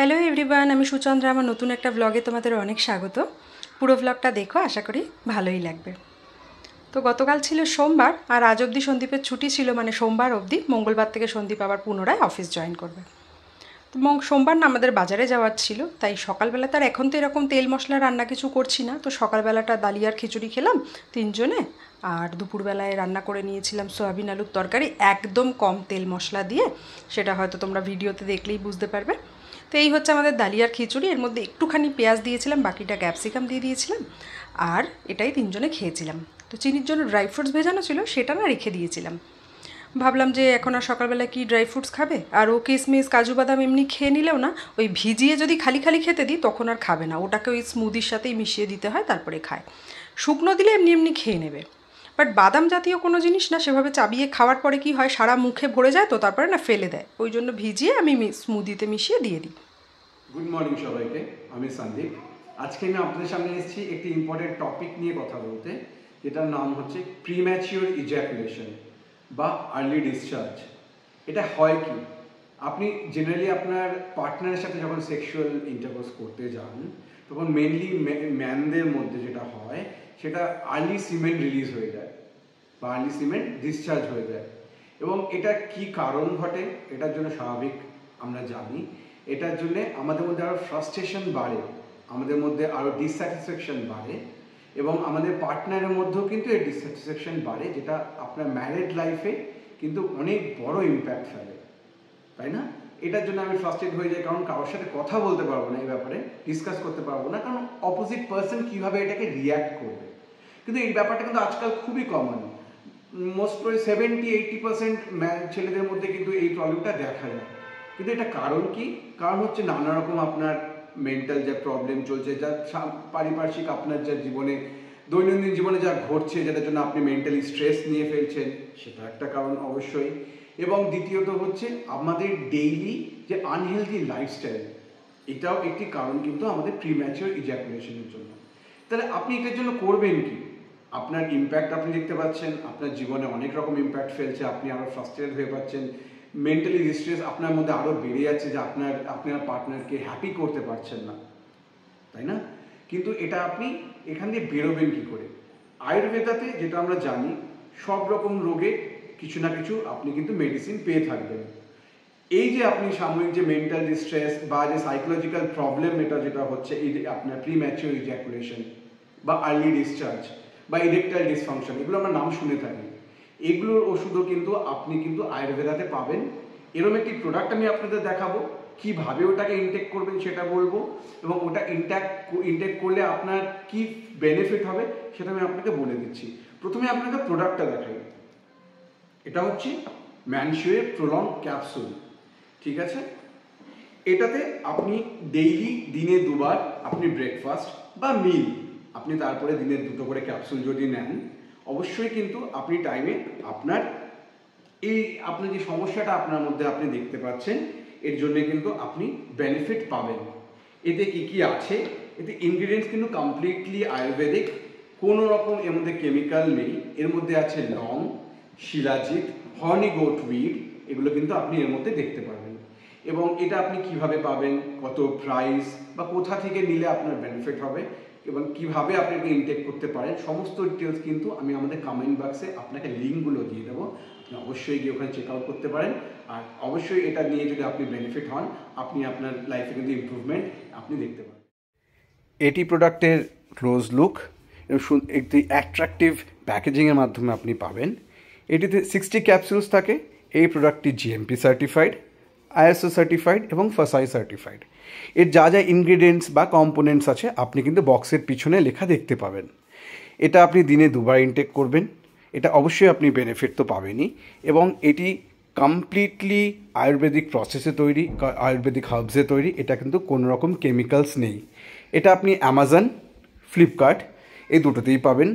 hello everyone আমি সুচন্দ্রা আমার নতুন একটা ব্লগে তোমাদের অনেক স্বাগত পুরো ব্লগটা দেখো আশা করি ভালোই লাগবে তো গতকাল ছিল সোমবার আর আজ অবধি সন্দীপের ছুটি ছিল মানে সোমবার অবধি মঙ্গলবার থেকে সন্দীপ আবার পুনরায় অফিস জয়েন করবে তো সোমবার না আমাদের বাজারে যাওয়ার ছিল তাই সকালবেলা তার এখন তো এরকম তেল মশলা রান্না কিছু করছি না তো সকালবেলাটা দালিয়ার খিচুড়ি খেলাম তিনজনে আর দুপুরবেলায় রান্না করে নিয়েছিলাম সোয়াবিন আলুর তরকারি একদম কম তেল মশলা দিয়ে সেটা হয়তো তোমরা ভিডিওতে দেখলেই বুঝতে পারবে তো এই হচ্ছে আমাদের দালিয়ার খিচুড়ি এর মধ্যে একটুখানি পেঁয়াজ দিয়েছিলাম বাকিটা ক্যাপসিকাম দিয়ে দিয়েছিলাম আর এটাই তিনজনে খেয়েছিলাম তো চিনির জন্য ড্রাই ফ্রুটস ভেজানো ছিল সেটা না রেখে দিয়েছিলাম ভাবলাম যে এখন আর সকালবেলা কি ড্রাই ফ্রুটস খাবে আর ও কিসমিস কাজু বাদাম এমনি খেয়ে নিলেও না ওই ভিজিয়ে যদি খালি খালি খেতে দিই তখন আর খাবে না ওটাকে ওই স্মুদির সাথেই মিশিয়ে দিতে হয় তারপরে খায় শুকনো দিলে এমনি এমনি খেয়ে নেবে বাট বাদাম জাতীয় কোনো জিনিস না সেভাবে চাবিয়ে খাওয়ার পরে কি হয় সারা মুখে ভরে যায় তো তারপরে না ফেলে দেয় ওই জন্য ভিজিয়ে আমি স্মুদিতে মিশিয়ে দিয়ে দিই গুড মর্নিং সবাইকে আমি সন্দীপ আজকে আমি আপনাদের সামনে এসেছি একটি ইম্পর্টেন্ট টপিক নিয়ে কথা বলতে যেটার নাম হচ্ছে প্রিম্যাচিওর ইজ্যাকুলেশন বা আর্লি ডিসচার্জ এটা হয় কি আপনি জেনারেলি আপনার পার্টনারের সাথে যখন সেক্সুয়াল ইন্টারকোর্স করতে যান তখন মেনলি ম্যানদের মধ্যে যেটা হয় সেটা আর্লি সিমেন্ট রিলিজ হয়ে যায় বার্লি সিমেন্ট ডিসচার্জ হয়ে যায় এবং এটা কি কারণ ঘটে এটার জন্য স্বাভাবিক আমরা জানি এটার জন্যে আমাদের মধ্যে আরও ফ্রাস্ট্রেশন বাড়ে আমাদের মধ্যে আরও ডিস্যাটিসফ্যাকশন বাড়ে এবং আমাদের পার্টনারের মধ্যেও কিন্তু এই ডিস্যাটিসফ্যাকশন বাড়ে যেটা আপনার ম্যারেড লাইফে কিন্তু অনেক বড় ইম্প্যাক্ট ফেলে তাই না এটার জন্য আমি ফ্রাস্ট্রেট হয়ে যাই কারণ কারোর সাথে কথা বলতে পারবো না এই ব্যাপারে ডিসকাস করতে পারবো না কারণ অপোজিট পার্সন কীভাবে এটাকে রিয়্যাক্ট করবে কিন্তু এই ব্যাপারটা কিন্তু আজকাল খুবই কমন মোস্ট ওই সেভেন্টি এইটি পার্সেন্ট ছেলেদের মধ্যে কিন্তু এই প্রবলেমটা দেখা যায় কিন্তু এটা কারণ কি কারণ হচ্ছে নানা রকম আপনার মেন্টাল যা প্রবলেম চলছে যা পারিপার্শ্বিক আপনার যা জীবনে দৈনন্দিন জীবনে যা ঘটছে যেটার জন্য আপনি মেন্টালি স্ট্রেস নিয়ে ফেলছেন সেটা একটা কারণ অবশ্যই এবং দ্বিতীয়ত হচ্ছে আমাদের ডেইলি যে আনহেলদি লাইফস্টাইল এটাও একটি কারণ কিন্তু আমাদের প্রিম্যাচিওর ইজাকুলেশনের জন্য তাহলে আপনি এটার জন্য করবেন কি আপনার ইম্প্যাক্ট আপনি দেখতে পাচ্ছেন আপনার জীবনে অনেক রকম ইম্প্যাক্ট ফেলছে আপনি আরও ফ্রাস্ট্রেট হয়ে পাচ্ছেন মেন্টালি ডিস্ট্রেস আপনার মধ্যে আরও বেড়ে যাচ্ছে যে আপনার আপনার পার্টনারকে হ্যাপি করতে পারছেন না তাই না কিন্তু এটা আপনি এখান দিয়ে বেরোবেন কী করে আয়ুর্বেদাতে যেটা আমরা জানি সব রকম রোগে কিছু না কিছু আপনি কিন্তু মেডিসিন পেয়ে থাকবেন এই যে আপনি সাময়িক যে মেন্টাল স্ট্রেস বা যে সাইকোলজিক্যাল প্রবলেম এটা যেটা হচ্ছে এই যে আপনার প্রিম্যাচিওর ইজ্যাকুলেশন বা আর্লি ডিসচার্জ বা ইরেকটাইল ডিসফাংশন এগুলো আমরা নাম শুনে থাকি এগুলোর ওষুধও কিন্তু আপনি কিন্তু আয়ুর্বেদাতে পাবেন এরম একটি প্রোডাক্ট আমি আপনাদের দেখাবো কীভাবে ওটাকে ইনটেক করবেন সেটা বলবো এবং ওটা ইনটেক ইনটেক করলে আপনার কি বেনিফিট হবে সেটা আমি আপনাকে বলে দিচ্ছি প্রথমে আপনাকে প্রোডাক্টটা দেখাই এটা হচ্ছে ম্যানশিওয়ের প্রলং ক্যাপসুল ঠিক আছে এটাতে আপনি ডেইলি দিনে দুবার আপনি ব্রেকফাস্ট বা মিল আপনি তারপরে দিনের দুটো করে ক্যাপসুল যদি নেন অবশ্যই কিন্তু আপনি টাইমে আপনার এই আপনার যে সমস্যাটা আপনার মধ্যে আপনি দেখতে পাচ্ছেন এর জন্য কিন্তু আপনি বেনিফিট পাবেন এতে কি কি আছে এতে ইনগ্রিডিয়েন্টস কিন্তু কমপ্লিটলি আয়ুর্বেদিক কোনো রকম এর মধ্যে কেমিক্যাল নেই এর মধ্যে আছে লং শিলাজিৎ হর্নি গোট উইড এগুলো কিন্তু আপনি এর মধ্যে দেখতে পাবেন এবং এটা আপনি কিভাবে পাবেন কত প্রাইস বা কোথা থেকে নিলে আপনার বেনিফিট হবে এবং কিভাবে আপনি এটাকে ইনটেক করতে পারেন সমস্ত ডিটেলস কিন্তু আমি আমাদের কমেন্ট বক্সে আপনাকে লিঙ্কগুলো দিয়ে দেবো আপনি অবশ্যই গিয়ে ওখানে চেক আউট করতে পারেন আর অবশ্যই এটা নিয়ে যদি আপনি বেনিফিট হন আপনি আপনার লাইফে কিন্তু ইম্প্রুভমেন্ট আপনি দেখতে পারেন এটি প্রোডাক্টের ক্লোজ লুক এবং একটি অ্যাট্রাকটিভ প্যাকেজিংয়ের মাধ্যমে আপনি পাবেন এটিতে সিক্সটি ক্যাপসুলস থাকে এই প্রোডাক্টটি জিএমপি সার্টিফাইড আইএসও সার্টিফাইড এবং ফাসাই সার্টিফাইড এর যা যা ইনগ্রিডিয়েন্টস বা কম্পোনেন্টস আছে আপনি কিন্তু বক্সের পিছনে লেখা দেখতে পাবেন এটা আপনি দিনে দুবার ইনটেক করবেন এটা অবশ্যই আপনি বেনিফিট তো পাবেনই এবং এটি কমপ্লিটলি আয়ুর্বেদিক প্রসেসে তৈরি আয়ুর্বেদিক হার্বসে তৈরি এটা কিন্তু কোনো রকম কেমিক্যালস নেই এটা আপনি অ্যামাজন ফ্লিপকার্ট এই দুটোতেই পাবেন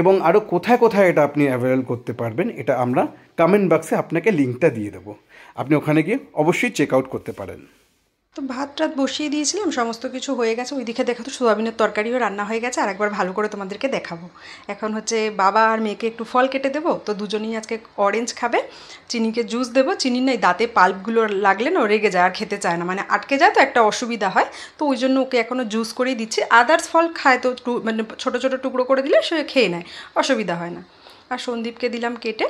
এবং আরও কোথায় কোথায় এটা আপনি অ্যাভেলেবল করতে পারবেন এটা আমরা কমেন্ট বক্সে আপনাকে লিঙ্কটা দিয়ে দেবো আপনি ওখানে গিয়ে অবশ্যই চেক আউট করতে পারেন তো ভাত রাত বসিয়ে দিয়েছিলাম সমস্ত কিছু হয়ে গেছে ওইদিকে দেখা তো সোয়াবিনের তরকারিও রান্না হয়ে গেছে আর একবার ভালো করে তোমাদেরকে দেখাবো এখন হচ্ছে বাবা আর মেয়েকে একটু ফল কেটে দেবো তো দুজনেই আজকে অরেঞ্জ খাবে চিনিকে জুস দেবো চিনির নাই দাঁতে পাল্পগুলো লাগলে না রেগে যায় আর খেতে চায় না মানে আটকে যায় তো একটা অসুবিধা হয় তো ওই জন্য ওকে এখনও জুস করেই দিচ্ছি আদার্স ফল খায় তো মানে ছোটো ছোটো টুকরো করে দিলে সে খেয়ে নেয় অসুবিধা হয় না আর সন্দীপকে দিলাম কেটে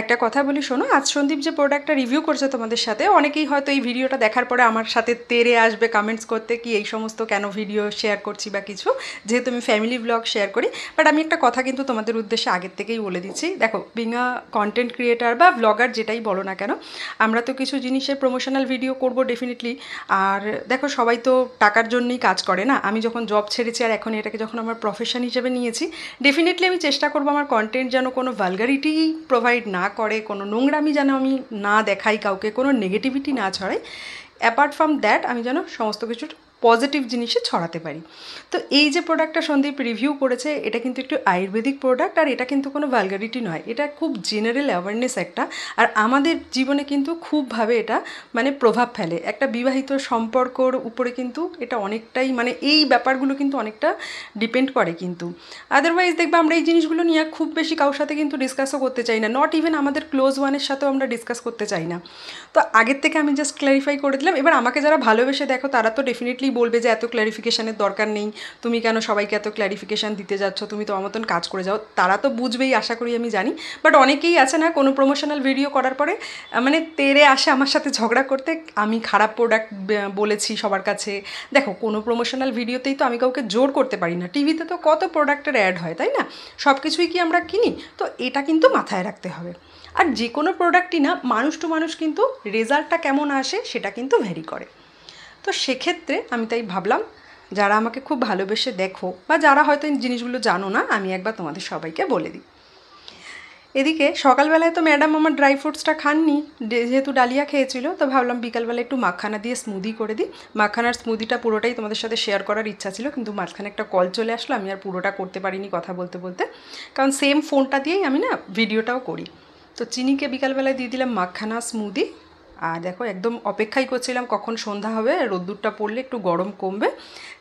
একটা কথা বলি শোনো আজ সন্দীপ যে প্রোডাক্টটা রিভিউ করছে তোমাদের সাথে অনেকেই হয়তো এই ভিডিওটা দেখার পরে আমার সাথে তেরে আসবে কমেন্টস করতে কি এই সমস্ত কেন ভিডিও শেয়ার করছি বা কিছু যেহেতু আমি ফ্যামিলি ব্লগ শেয়ার করি বাট আমি একটা কথা কিন্তু তোমাদের উদ্দেশ্যে আগের থেকেই বলে দিচ্ছি দেখো বিং আ কন্টেন্ট ক্রিয়েটার বা ব্লগার যেটাই বলো না কেন আমরা তো কিছু জিনিসের প্রমোশনাল ভিডিও করব ডেফিনেটলি আর দেখো সবাই তো টাকার জন্যই কাজ করে না আমি যখন জব ছেড়েছি আর এখন এটাকে যখন আমার প্রফেশন হিসেবে নিয়েছি ডেফিনেটলি আমি চেষ্টা করবো আমার কন্টেন্ট যেন কোনো ভালগারিটি প্রোভাইড না করে কোনো নোংরামি যেন আমি না দেখাই কাউকে কোনো নেগেটিভিটি না ছড়াই অ্যাপার্ট ফ্রম দ্যাট আমি যেন সমস্ত কিছুর পজিটিভ জিনিসে ছড়াতে পারি তো এই যে প্রোডাক্টটা সন্দীপ রিভিউ করেছে এটা কিন্তু একটু আয়ুর্বেদিক প্রোডাক্ট আর এটা কিন্তু কোনো ভ্যালগারিটি নয় এটা খুব জেনারেল অ্যাওয়ারনেস একটা আর আমাদের জীবনে কিন্তু খুবভাবে এটা মানে প্রভাব ফেলে একটা বিবাহিত সম্পর্কর উপরে কিন্তু এটা অনেকটাই মানে এই ব্যাপারগুলো কিন্তু অনেকটা ডিপেন্ড করে কিন্তু আদারওয়াইজ দেখবে আমরা এই জিনিসগুলো নিয়ে খুব বেশি কারোর সাথে কিন্তু ডিসকাসও করতে চাই না নট ইভেন আমাদের ক্লোজ ওয়ানের সাথেও আমরা ডিসকাস করতে চাই না তো আগের থেকে আমি জাস্ট ক্লারিফাই করে দিলাম এবার আমাকে যারা ভালোবেসে দেখো তারা তো ডেফিনেটলি অনেকেই বলবে যে এত ক্ল্যারিফিকেশানের দরকার নেই তুমি কেন সবাইকে এত ক্ল্যারিফিকেশান দিতে যাচ্ছ তুমি তোমার মতন কাজ করে যাও তারা তো বুঝবেই আশা করি আমি জানি বাট অনেকেই আছে না কোনো প্রমোশনাল ভিডিও করার পরে মানে তেরে আসে আমার সাথে ঝগড়া করতে আমি খারাপ প্রোডাক্ট বলেছি সবার কাছে দেখো কোনো প্রমোশনাল ভিডিওতেই তো আমি কাউকে জোর করতে পারি না টিভিতে তো কত প্রোডাক্টের অ্যাড হয় তাই না সব কিছুই কি আমরা কিনি তো এটা কিন্তু মাথায় রাখতে হবে আর যে কোনো প্রোডাক্টই না মানুষ টু মানুষ কিন্তু রেজাল্টটা কেমন আসে সেটা কিন্তু ভ্যারি করে তো সেক্ষেত্রে আমি তাই ভাবলাম যারা আমাকে খুব ভালোবেসে দেখো বা যারা হয়তো এই জিনিসগুলো জানো না আমি একবার তোমাদের সবাইকে বলে দিই এদিকে সকালবেলায় তো ম্যাডাম আমার ড্রাই ফ্রুটসটা খাননি যেহেতু ডালিয়া খেয়েছিল তো ভাবলাম বিকালবেলা একটু মাখানা দিয়ে স্মুদি করে দিই মাখানার স্মুদিটা পুরোটাই তোমাদের সাথে শেয়ার করার ইচ্ছা ছিল কিন্তু মাঝখানে একটা কল চলে আসলো আমি আর পুরোটা করতে পারিনি কথা বলতে বলতে কারণ সেম ফোনটা দিয়েই আমি না ভিডিওটাও করি তো চিনিকে বিকালবেলায় দিয়ে দিলাম মাখানা স্মুদি আর দেখো একদম অপেক্ষাই করছিলাম কখন সন্ধ্যা হবে রোদ্দুরটা পড়লে একটু গরম কমবে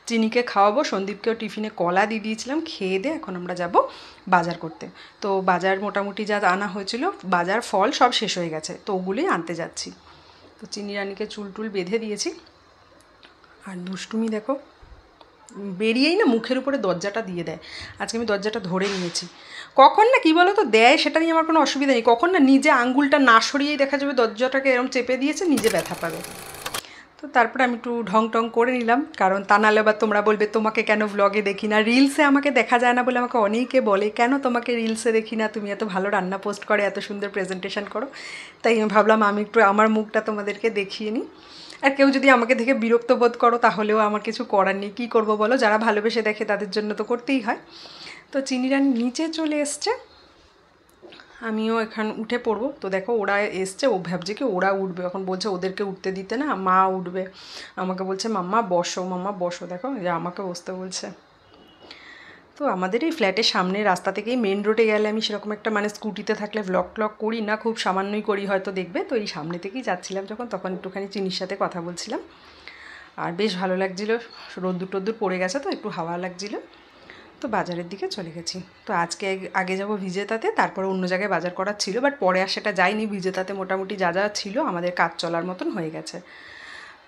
চিনিকে খাওয়াবো সন্দীপকেও টিফিনে কলা দিয়ে দিয়েছিলাম খেয়ে দিয়ে এখন আমরা যাব বাজার করতে তো বাজার মোটামুটি যা আনা হয়েছিল বাজার ফল সব শেষ হয়ে গেছে তো ওগুলি আনতে যাচ্ছি তো চিনি রানীকে চুল টুল বেঁধে দিয়েছি আর দুষ্টুমি দেখো বেরিয়েই না মুখের উপরে দরজাটা দিয়ে দেয় আজকে আমি দরজাটা ধরে নিয়েছি কখন না কি বলো তো দেয় সেটা নিয়ে আমার কোনো অসুবিধা নেই কখন না নিজে আঙ্গুলটা না সরিয়েই দেখা যাবে দরজাটাকে এরম চেপে দিয়েছে নিজে ব্যথা পাবে তো তারপর আমি একটু ঢং টং করে নিলাম কারণ তা নাহলে আবার তোমরা বলবে তোমাকে কেন ব্লগে দেখি না রিলসে আমাকে দেখা যায় না বলে আমাকে অনেকে বলে কেন তোমাকে রিলসে দেখি না তুমি এত ভালো রান্না পোস্ট করে এত সুন্দর প্রেজেন্টেশন করো তাই আমি ভাবলাম আমি একটু আমার মুখটা তোমাদেরকে দেখিয়ে নিই আর কেউ যদি আমাকে দেখে বিরক্ত বোধ করো তাহলেও আমার কিছু করার নেই কী করবো বলো যারা ভালোবেসে দেখে তাদের জন্য তো করতেই হয় তো চিনিরান নিচে চলে এসছে আমিও এখান উঠে পড়বো তো দেখো ওরা এসছে ও ভাবছে কি ওরা উঠবে এখন বলছে ওদেরকে উঠতে দিতে না মা উঠবে আমাকে বলছে মাম্মা বসো মাম্মা বসো দেখো যে আমাকে বসতে বলছে তো আমাদের এই ফ্ল্যাটের সামনে রাস্তা থেকেই মেন রোডে গেলে আমি সেরকম একটা মানে স্কুটিতে থাকলে ব্লক ট্লক করি না খুব সামান্যই করি হয়তো দেখবে তো এই সামনে থেকেই যাচ্ছিলাম যখন তখন একটুখানি চিনির সাথে কথা বলছিলাম আর বেশ ভালো লাগছিলো রোদ্দুর টোদ্দুর পড়ে গেছে তো একটু হাওয়া লাগছিলো তো বাজারের দিকে চলে গেছি তো আজকে আগে যাব ভিজেতাতে তারপরে অন্য জায়গায় বাজার করার ছিল বাট পরে আর সেটা যাইনি ভিজেতাতে মোটামুটি যা যা ছিল আমাদের কাজ চলার মতন হয়ে গেছে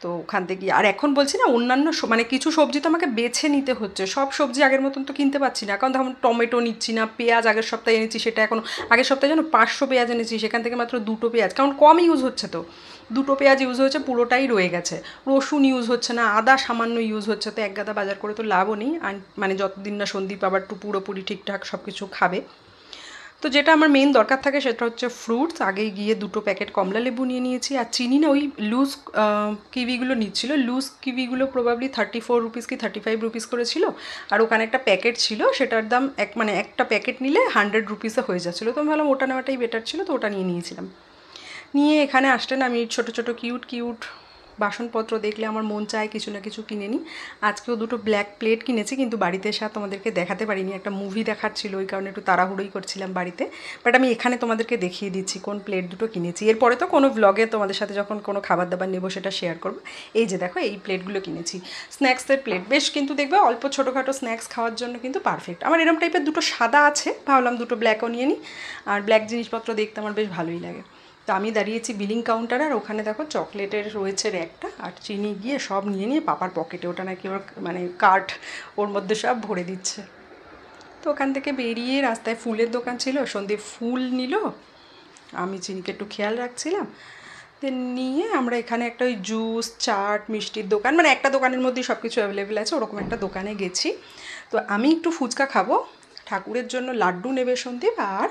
তো ওখান থেকে আর এখন বলছি না অন্যান্য মানে কিছু সবজি তো আমাকে বেছে নিতে হচ্ছে সব সবজি আগের মতন তো কিনতে পারছি না কারণ ধরুন টমেটো নিচ্ছি না পেঁয়াজ আগের সপ্তাহে এনেছি সেটা এখন আগের সপ্তাহে যেন পাঁচশো পেঁয়াজ এনেছি সেখান থেকে মাত্র দুটো পেঁয়াজ কারণ কম ইউজ হচ্ছে তো দুটো পেঁয়াজ ইউজ হয়েছে পুরোটাই রয়ে গেছে রসুন ইউজ হচ্ছে না আদা সামান্য ইউজ হচ্ছে তো এক গাদা বাজার করে তো লাভও নেই মানে যতদিন না সন্দীপ আবার একটু পুরোপুরি ঠিকঠাক সব কিছু খাবে তো যেটা আমার মেন দরকার থাকে সেটা হচ্ছে ফ্রুটস আগে গিয়ে দুটো প্যাকেট কমলা লেবু নিয়ে নিয়েছি আর চিনি না ওই লুজ কিউইগুলো নিচ্ছিল লুজ কিউইগুলো প্রবাবলি থার্টি ফোর রুপিস কি থার্টি ফাইভ রুপিস করেছিল আর ওখানে একটা প্যাকেট ছিল সেটার দাম এক মানে একটা প্যাকেট নিলে হান্ড্রেড রুপিসে হয়ে যাচ্ছিলো তো আমি ভাবলাম ওটা নেওয়াটাই বেটার ছিল তো ওটা নিয়ে নিয়েছিলাম নিয়ে এখানে আসলেন আমি ছোট ছোট কিউট কিউট বাসনপত্র দেখলে আমার মন চায় কিছু না কিছু কিনে নিই আজকেও দুটো ব্ল্যাক প্লেট কিনেছি কিন্তু বাড়িতে এসে তোমাদেরকে দেখাতে পারিনি একটা মুভি দেখার ছিল ওই কারণে একটু তাড়াহুড়োই করছিলাম বাড়িতে বাট আমি এখানে তোমাদেরকে দেখিয়ে দিচ্ছি কোন প্লেট দুটো কিনেছি এরপরে তো কোনো ব্লগে তোমাদের সাথে যখন কোনো খাবার দাবার নেবো সেটা শেয়ার করবো এই যে দেখো এই প্লেটগুলো কিনেছি স্ন্যাক্সের প্লেট বেশ কিন্তু দেখবে অল্প ছোটোখাটো স্ন্যাক্স খাওয়ার জন্য কিন্তু পারফেক্ট আমার এরম টাইপের দুটো সাদা আছে ভাবলাম দুটো ব্ল্যাকও নিয়ে নিই আর ব্ল্যাক জিনিসপত্র দেখতে আমার বেশ ভালোই লাগে তো আমি দাঁড়িয়েছি বিলিং কাউন্টার আর ওখানে দেখো চকলেটের রয়েছে র্যাকটা আর চিনি গিয়ে সব নিয়ে নিয়ে পাপার পকেটে ওটা নাকি ওর মানে কাঠ ওর মধ্যে সব ভরে দিচ্ছে তো ওখান থেকে বেরিয়ে রাস্তায় ফুলের দোকান ছিল সন্ধে ফুল নিল আমি চিনিকে একটু খেয়াল রাখছিলাম নিয়ে আমরা এখানে একটা ওই জুস চাট মিষ্টির দোকান মানে একটা দোকানের মধ্যেই সব কিছু অ্যাভেলেবেল আছে ওরকম একটা দোকানে গেছি তো আমি একটু ফুচকা খাবো ঠাকুরের জন্য লাড্ডু নেবে সন্দীপ আর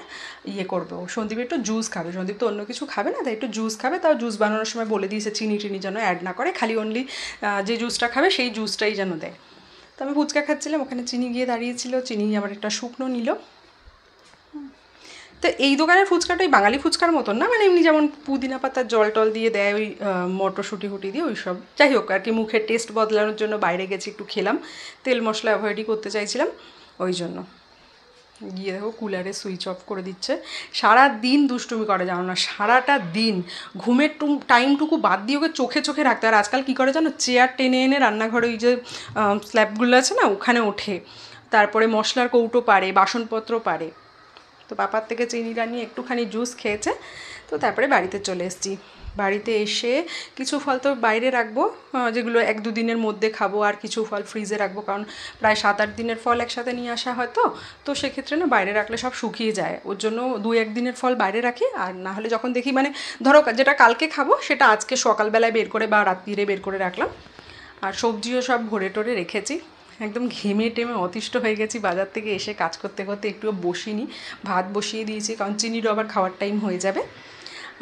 ইয়ে করবে সন্দীপ একটু জুস খাবে সন্দীপ তো অন্য কিছু খাবে না তাই একটু জুস খাবে তাও জুস বানানোর সময় বলে দিয়েছে চিনি টিনি যেন অ্যাড না করে খালি অনলি যে জুসটা খাবে সেই জুসটাই যেন দেয় তো আমি ফুচকা খাচ্ছিলাম ওখানে চিনি গিয়ে দাঁড়িয়েছিল চিনি আমার একটা শুকনো নিল তো এই দোকানের ফুচকাটা ওই বাঙালি ফুচকার মতন না মানে এমনি যেমন পুদিনা পাতার জল টল দিয়ে দেয় ওই মটরশুঁটি হুটি দিয়ে ওই সব যাই হোক আর কি মুখের টেস্ট বদলানোর জন্য বাইরে গেছি একটু খেলাম তেল মশলা অ্যাভয়েডই করতে চাইছিলাম ওই জন্য গিয়ে দেখো কুলারে সুইচ অফ করে দিচ্ছে সারা দিন দুষ্টুমি করে জানো না সারাটা দিন ঘুমের টু টাইমটুকু বাদ দিয়ে ওকে চোখে চোখে রাখতে আর আজকাল কী করে জানো চেয়ার টেনে এনে রান্নাঘরে ওই যে স্ল্যাবগুলো আছে না ওখানে ওঠে তারপরে মশলার কৌটো পারে বাসনপত্র পারে তো পাপার থেকে চিনি রানিয়ে একটুখানি জুস খেয়েছে তো তারপরে বাড়িতে চলে এসেছি বাড়িতে এসে কিছু ফল তো বাইরে রাখবো যেগুলো এক দুদিনের মধ্যে খাবো আর কিছু ফল ফ্রিজে রাখবো কারণ প্রায় সাত আট দিনের ফল একসাথে নিয়ে আসা হয় তো তো সেক্ষেত্রে না বাইরে রাখলে সব শুকিয়ে যায় ওর জন্য দু দিনের ফল বাইরে রাখি আর না হলে যখন দেখি মানে ধরো যেটা কালকে খাবো সেটা আজকে সকালবেলায় বের করে বা রাত্রিরে বের করে রাখলাম আর সবজিও সব ভরে টরে রেখেছি একদম ঘেমে টেমে অতিষ্ঠ হয়ে গেছি বাজার থেকে এসে কাজ করতে করতে একটুও বসিনি ভাত বসিয়ে দিয়েছি কারণ চিনিরও আবার খাওয়ার টাইম হয়ে যাবে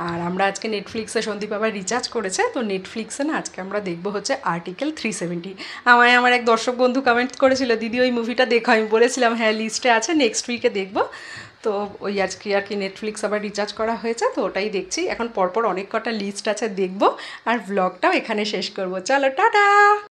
আর আমরা আজকে নেটফ্লিক্সে সন্দীপ আবার রিচার্জ করেছে তো নেটফ্লিক্সে না আজকে আমরা দেখবো হচ্ছে আর্টিকেল থ্রি সেভেন্টি আমায় আমার এক দর্শক বন্ধু কমেন্ট করেছিল দিদি ওই মুভিটা দেখো আমি বলেছিলাম হ্যাঁ লিস্টে আছে নেক্সট উইকে দেখবো তো ওই আজকে আর কি নেটফ্লিক্স আবার রিচার্জ করা হয়েছে তো ওটাই দেখছি এখন পরপর অনেক কটা লিস্ট আছে দেখবো আর ব্লগটাও এখানে শেষ করবো চলো টাটা